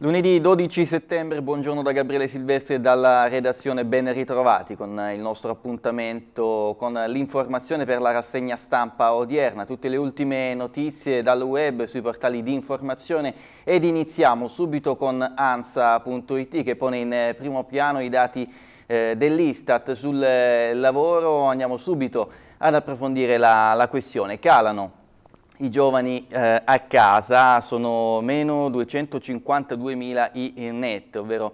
Lunedì 12 settembre, buongiorno da Gabriele Silvestri e dalla redazione Ben ritrovati con il nostro appuntamento con l'informazione per la rassegna stampa odierna, tutte le ultime notizie dal web sui portali di informazione ed iniziamo subito con ansa.it che pone in primo piano i dati eh, dell'Istat sul eh, lavoro, andiamo subito ad approfondire la, la questione. Calano i giovani eh, a casa, sono meno 252.000 i net, ovvero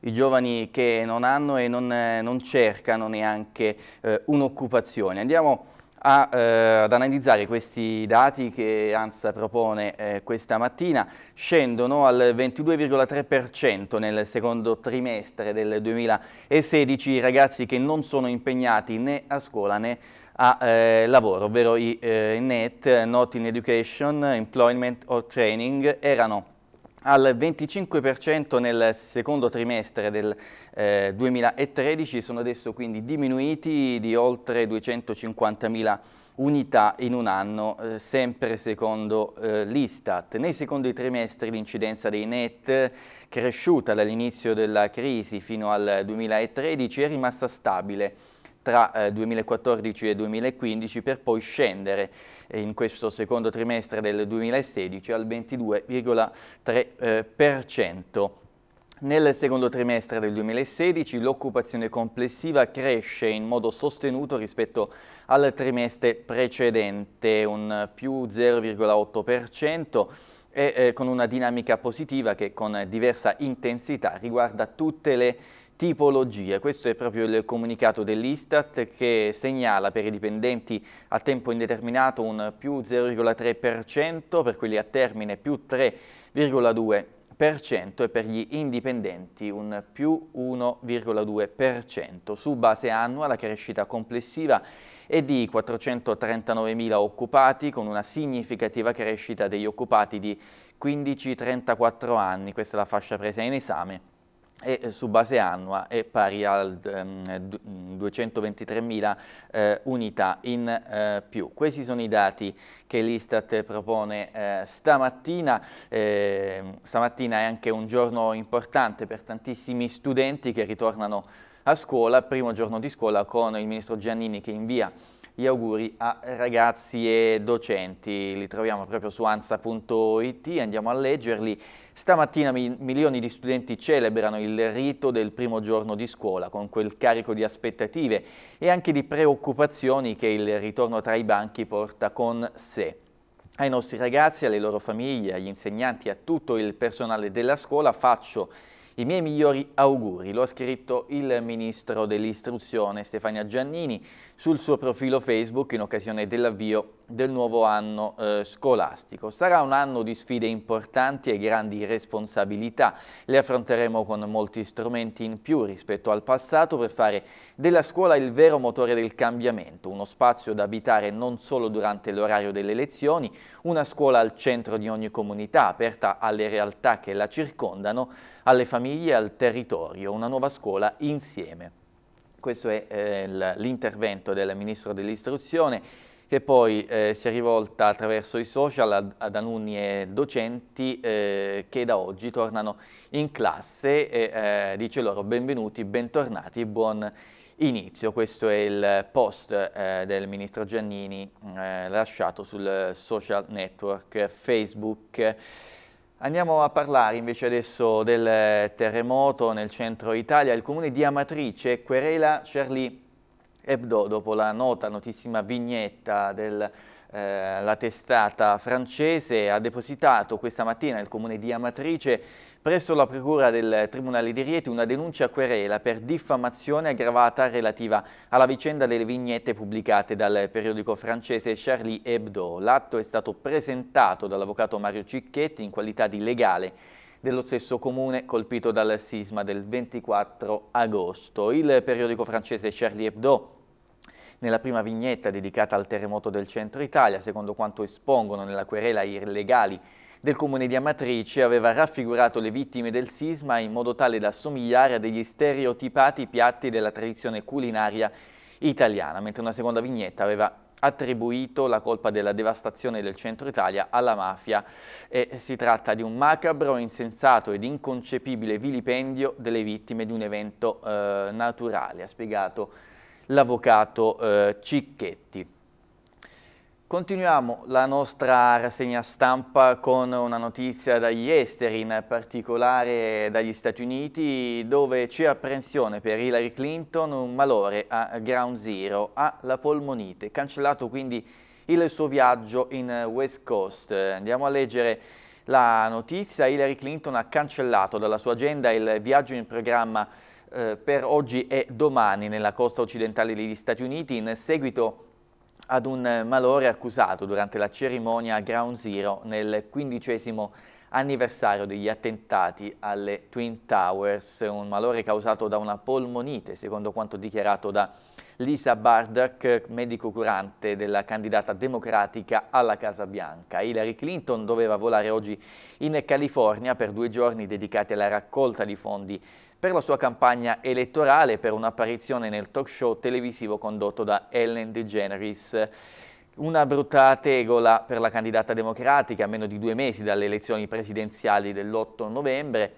i giovani che non hanno e non, eh, non cercano neanche eh, un'occupazione. Andiamo a a, eh, ad analizzare questi dati che ANSA propone eh, questa mattina, scendono al 22,3% nel secondo trimestre del 2016 i ragazzi che non sono impegnati né a scuola né a eh, lavoro, ovvero i eh, NET, Not in Education, Employment or Training, erano al 25% nel secondo trimestre del eh, 2013 sono adesso quindi diminuiti di oltre 250.000 unità in un anno, eh, sempre secondo eh, l'Istat. Nei secondi trimestri l'incidenza dei net cresciuta dall'inizio della crisi fino al 2013 è rimasta stabile tra eh, 2014 e 2015 per poi scendere eh, in questo secondo trimestre del 2016 al 22,3%. Eh, Nel secondo trimestre del 2016 l'occupazione complessiva cresce in modo sostenuto rispetto al trimestre precedente, un più 0,8% e eh, con una dinamica positiva che con diversa intensità riguarda tutte le tipologie. Questo è proprio il comunicato dell'Istat che segnala per i dipendenti a tempo indeterminato un più 0,3%, per quelli a termine più 3,2% e per gli indipendenti un più 1,2%. Su base annua la crescita complessiva è di 439.000 occupati con una significativa crescita degli occupati di 15-34 anni, questa è la fascia presa in esame e eh, su base annua è pari a um, 223.000 eh, unità in eh, più. Questi sono i dati che l'Istat propone eh, stamattina. Ehm, stamattina è anche un giorno importante per tantissimi studenti che ritornano a scuola, primo giorno di scuola con il ministro Giannini che invia gli auguri a ragazzi e docenti. Li troviamo proprio su ansa.it, andiamo a leggerli. Stamattina milioni di studenti celebrano il rito del primo giorno di scuola con quel carico di aspettative e anche di preoccupazioni che il ritorno tra i banchi porta con sé. Ai nostri ragazzi, alle loro famiglie, agli insegnanti, a tutto il personale della scuola faccio i miei migliori auguri, lo ha scritto il Ministro dell'Istruzione Stefania Giannini sul suo profilo Facebook in occasione dell'avvio del nuovo anno eh, scolastico. Sarà un anno di sfide importanti e grandi responsabilità. Le affronteremo con molti strumenti in più rispetto al passato per fare della scuola il vero motore del cambiamento, uno spazio da abitare non solo durante l'orario delle lezioni, una scuola al centro di ogni comunità, aperta alle realtà che la circondano, alle famiglie e al territorio, una nuova scuola insieme. Questo è eh, l'intervento del Ministro dell'Istruzione che poi eh, si è rivolta attraverso i social ad, ad alunni e docenti eh, che da oggi tornano in classe e eh, dice loro benvenuti, bentornati, buon inizio. Questo è il post eh, del Ministro Giannini eh, lasciato sul social network Facebook. Andiamo a parlare invece adesso del eh, terremoto nel centro Italia. Il comune di Amatrice querela Charlie Hebdo dopo la nota, notissima vignetta del eh, la testata francese ha depositato questa mattina il comune di Amatrice presso la procura del Tribunale di Rieti una denuncia a querela per diffamazione aggravata relativa alla vicenda delle vignette pubblicate dal periodico francese Charlie Hebdo. L'atto è stato presentato dall'avvocato Mario Cicchetti in qualità di legale dello stesso comune colpito dal sisma del 24 agosto. Il periodico francese Charlie Hebdo nella prima vignetta dedicata al terremoto del centro Italia, secondo quanto espongono nella querela i legali del comune di Amatrice, aveva raffigurato le vittime del sisma in modo tale da somigliare a degli stereotipati piatti della tradizione culinaria italiana, mentre una seconda vignetta aveva attribuito la colpa della devastazione del centro Italia alla mafia e si tratta di un macabro, insensato ed inconcepibile vilipendio delle vittime di un evento eh, naturale, ha spiegato l'avvocato eh, Cicchetti. Continuiamo la nostra rassegna stampa con una notizia dagli esteri, in particolare dagli Stati Uniti, dove c'è apprensione per Hillary Clinton un malore a Ground Zero, alla polmonite, cancellato quindi il suo viaggio in West Coast. Andiamo a leggere la notizia, Hillary Clinton ha cancellato dalla sua agenda il viaggio in programma eh, per oggi e domani nella costa occidentale degli Stati Uniti in seguito ad un malore accusato durante la cerimonia Ground Zero nel quindicesimo anniversario degli attentati alle Twin Towers, un malore causato da una polmonite, secondo quanto dichiarato da Lisa Bardock, medico curante della candidata democratica alla Casa Bianca. Hillary Clinton doveva volare oggi in California per due giorni dedicati alla raccolta di fondi per la sua campagna elettorale per un'apparizione nel talk show televisivo condotto da Ellen DeGeneres. Una brutta tegola per la candidata democratica a meno di due mesi dalle elezioni presidenziali dell'8 novembre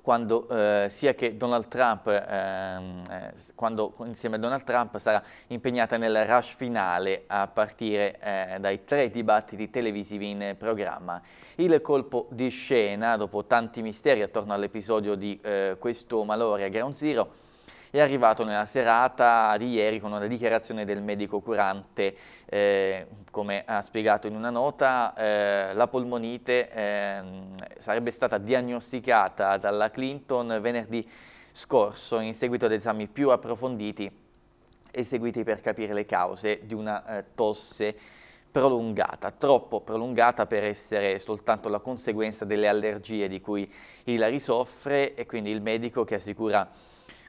quando, eh, sia che Donald Trump, ehm, eh, quando insieme a Donald Trump sarà impegnata nel rush finale a partire eh, dai tre dibattiti televisivi in programma. Il colpo di scena, dopo tanti misteri attorno all'episodio di eh, questo malore a Ground Zero, è arrivato nella serata di ieri con una dichiarazione del medico curante, eh, come ha spiegato in una nota, eh, la polmonite eh, sarebbe stata diagnosticata dalla Clinton venerdì scorso in seguito ad esami più approfonditi eseguiti per capire le cause di una eh, tosse prolungata, troppo prolungata per essere soltanto la conseguenza delle allergie di cui Hilary soffre e quindi il medico che assicura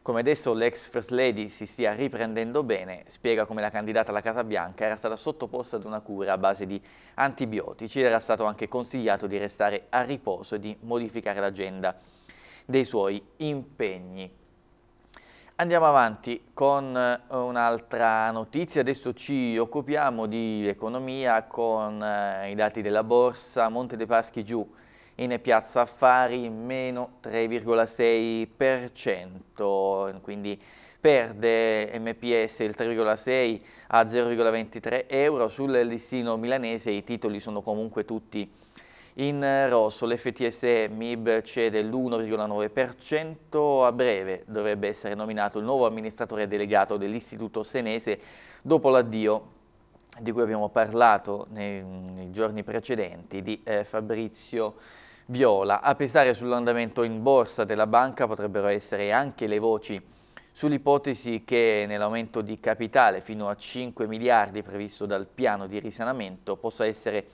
come adesso l'ex First Lady si stia riprendendo bene, spiega come la candidata alla Casa Bianca era stata sottoposta ad una cura a base di antibiotici ed era stato anche consigliato di restare a riposo e di modificare l'agenda dei suoi impegni. Andiamo avanti con eh, un'altra notizia, adesso ci occupiamo di economia con eh, i dati della borsa, Monte dei Paschi giù in piazza affari meno 3,6%, quindi perde MPS il 3,6 a 0,23 euro, sul listino milanese i titoli sono comunque tutti in rosso, l'FTSE MIB cede l'1,9%, a breve dovrebbe essere nominato il nuovo amministratore delegato dell'istituto senese dopo l'addio di cui abbiamo parlato nei, nei giorni precedenti di eh, Fabrizio viola. A pesare sull'andamento in borsa della banca potrebbero essere anche le voci sull'ipotesi che nell'aumento di capitale fino a 5 miliardi previsto dal piano di risanamento possa essere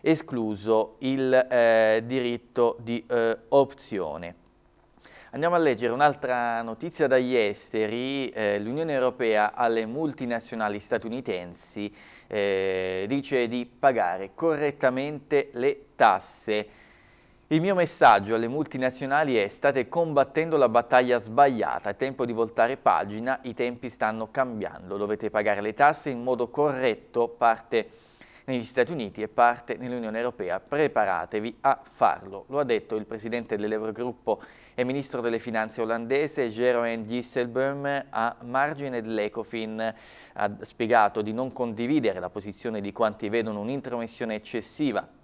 escluso il eh, diritto di eh, opzione. Andiamo a leggere un'altra notizia dagli esteri, eh, l'Unione Europea alle multinazionali statunitensi eh, dice di pagare correttamente le tasse il mio messaggio alle multinazionali è state combattendo la battaglia sbagliata, è tempo di voltare pagina, i tempi stanno cambiando, dovete pagare le tasse in modo corretto, parte negli Stati Uniti e parte nell'Unione Europea, preparatevi a farlo. Lo ha detto il presidente dell'Eurogruppo e ministro delle finanze olandese Jeroen Gisselboom a margine dell'Ecofin ha spiegato di non condividere la posizione di quanti vedono un'intromissione eccessiva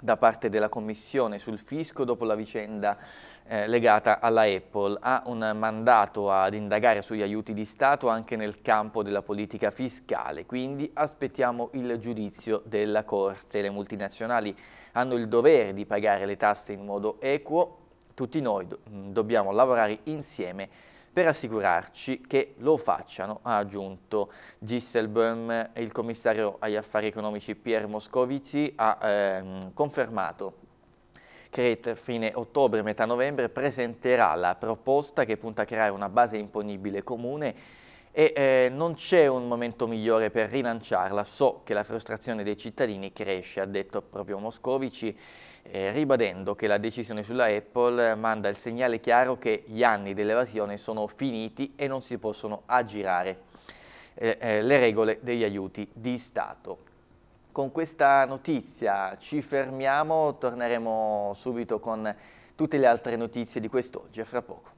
da parte della Commissione sul fisco dopo la vicenda eh, legata alla Apple. Ha un mandato ad indagare sugli aiuti di Stato anche nel campo della politica fiscale, quindi aspettiamo il giudizio della Corte. Le multinazionali hanno il dovere di pagare le tasse in modo equo, tutti noi do dobbiamo lavorare insieme per assicurarci che lo facciano, ha aggiunto Gisselböhm, il commissario agli affari economici Pier Moscovici, ha ehm, confermato Crete fine ottobre, metà novembre presenterà la proposta che punta a creare una base imponibile comune e eh, non c'è un momento migliore per rilanciarla, so che la frustrazione dei cittadini cresce, ha detto proprio Moscovici, eh, ribadendo che la decisione sulla Apple manda il segnale chiaro che gli anni dell'evasione sono finiti e non si possono aggirare eh, eh, le regole degli aiuti di Stato. Con questa notizia ci fermiamo, torneremo subito con tutte le altre notizie di quest'oggi, a fra poco.